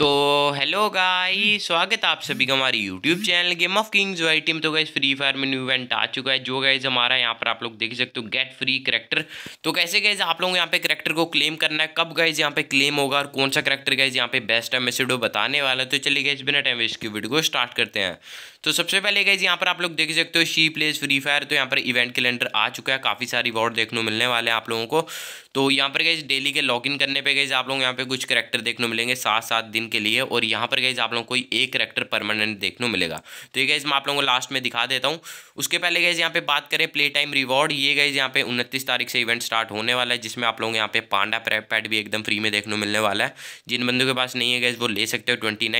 तो hello guys स्वागत आप सभी का हमारे YouTube channel game of kings Y team तो गाइस फ्री फायर में न्यू इवेंट आ चुका है जो गाइस हमारा यहाँ पर आप लोग देख सकते हो गेट फ्री करेक्टर तो कैसे गाइस आप लोग यहाँ पे करेक्टर को क्लेम करना है कब गाइस यहाँ पे क्लेम होगा और कौन सा करेक्टर गाइज यहाँ पे बेस्ट है मैसेडो बताने वाला तो चलिए गाइज बिना टाइम वेस्ट की वीडियो को स्टार्ट करते हैं तो सबसे पहले गाइज यहाँ पर आप लोग देख सकते हो शी प्लेज फ्री फायर तो यहाँ पर इवेंट कैलेंडर आ चुका है काफ़ी सारी अवार्ड देखने मिलने वाले हैं आप लोगों को तो यहाँ पर गाइज डेली के लॉगिन करने पर गाइज आप लोग यहाँ पे कुछ करेक्टर देखने मिलेंगे सात सात दिन के लिए और यहाँ पर गए आप लोगों को एक करेक्टर परमानेंट देखने को मिलेगा तो ये गैज मैं आप लोगों को लास्ट में दिखा देता हूँ उसके पहले गैज यहाँ पे बात करें प्ले टाइम रिवॉर्ड ये गैज यहाँ पे उनतीस तारीख से इवेंट स्टार्ट होने वाला है जिसमें आप लोगों को यहाँ पे पांडा पैड भी एकदम फ्री में देखने को मिलने वाला है जिन बंदों के पास नहीं है गैज वो ले सकते हो ट्वेंटी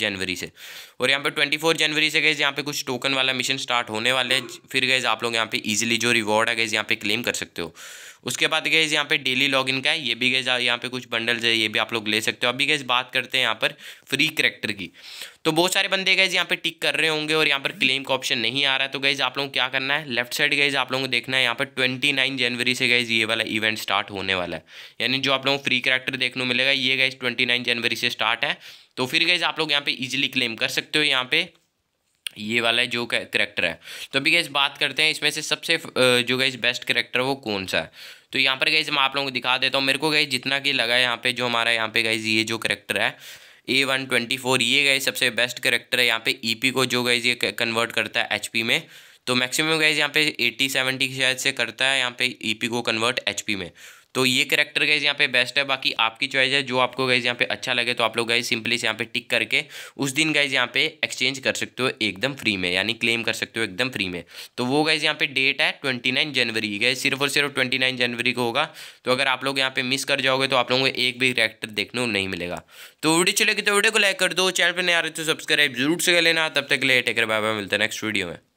जनवरी से और यहाँ पे 24 जनवरी से गए यहाँ पे कुछ टोकन वाला मिशन स्टार्ट होने वाले है फिर गए आप लोग यहाँ पे इजीली जो रिवॉर्ड है गए यहाँ पे क्लेम कर सकते हो उसके बाद गए यहाँ पे डेली लॉगिन का है ये भी गए यहाँ पे कुछ बंडल्स है ये भी आप लोग ले सकते हो अभी गए बात करते हैं यहाँ पर फ्री करेक्टर की तो बहुत सारे बंदे गए यहाँ पे टिक कर रहे होंगे और यहाँ पर क्लेम का ऑप्शन नहीं आ रहा है तो गए आप लोगों को क्या करना है लेफ्ट साइड गए आप लोगों को देखना है यहाँ पर ट्वेंटी नाइन जनवरी से गए ये वाला इवेंट स्टार्ट होने वाला है यानी जो आप लोगों को फ्री करेक्टर देखने को मिलेगा ये गए ट्वेंटी जनवरी से स्टार्ट है तो फिर गए आप लोग यहाँ पे इजिली क्लेम कर सकते हो यहाँ पे ये वाला जो करेक्टर है तो अभी गैस बात करते हैं इसमें से सबसे जो गैस बेस्ट करेक्टर वो कौन सा है तो यहाँ पर गैस मैं आप लोगों को दिखा देता हूँ मेरे को गैस जितना की लगा है यहाँ पे जो हमारा यहाँ पे गैस ये जो करेक्टर है ए वन ट्वेंटी फोर ये गए सबसे बेस्ट करेक्टर है यहाँ पे ई e को जो गैस ये कन्वर्ट करता है एच पी में तो मैक्सिमम गैस यहाँ पे एट्टी सेवेंटी शायद से करता है यहाँ पे ई e को कन्वर्ट एच पी में तो ये करेक्टर गाइज यहाँ पे बेस्ट है बाकी आपकी चॉइस है जो आपको गाइज यहाँ पे अच्छा लगे तो आप लोग गाइज सिंपली से यहाँ पे टिक करके उस दिन गाइज यहाँ पे एक्सचेंज कर सकते हो एकदम फ्री में यानी क्लेम कर सकते हो एकदम फ्री में तो वो गाइज यहाँ पे डेट है ट्वेंटी नाइन जनवरी गए सिर्फ और सिर्फ ट्वेंटी नाइन जनवरी को होगा तो अगर आप लोग यहाँ पे मिस कर जाओगे तो आप लोगों को एक भी करेक्टर देखने को नहीं मिलेगा तो वीडियो चलेगी तो वीडियो को लाइक कर दो चैनल पर नहीं आ रहे तो सब्सक्राइब जरूर से कर लेना तब तक लेटे लिए बाय बाय मिलता है नेक्स्ट वीडियो में